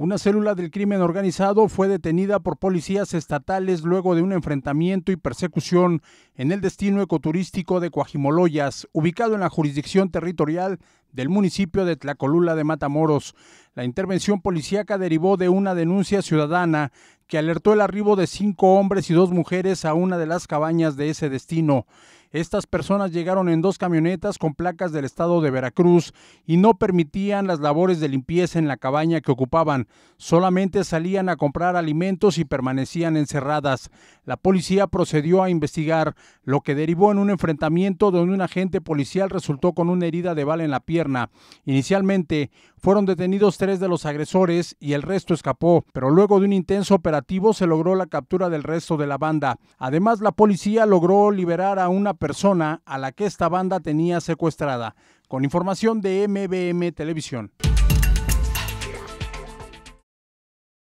Una célula del crimen organizado fue detenida por policías estatales luego de un enfrentamiento y persecución en el destino ecoturístico de Coajimoloyas, ubicado en la jurisdicción territorial del municipio de Tlacolula de Matamoros. La intervención policíaca derivó de una denuncia ciudadana que alertó el arribo de cinco hombres y dos mujeres a una de las cabañas de ese destino. Estas personas llegaron en dos camionetas con placas del estado de Veracruz y no permitían las labores de limpieza en la cabaña que ocupaban. Solamente salían a comprar alimentos y permanecían encerradas. La policía procedió a investigar, lo que derivó en un enfrentamiento donde un agente policial resultó con una herida de bala en la pierna. Inicialmente fueron detenidos tres de los agresores y el resto escapó, pero luego de un intenso operativo se logró la captura del resto de la banda. Además, la policía logró liberar a una persona a la que esta banda tenía secuestrada. Con información de MBM Televisión.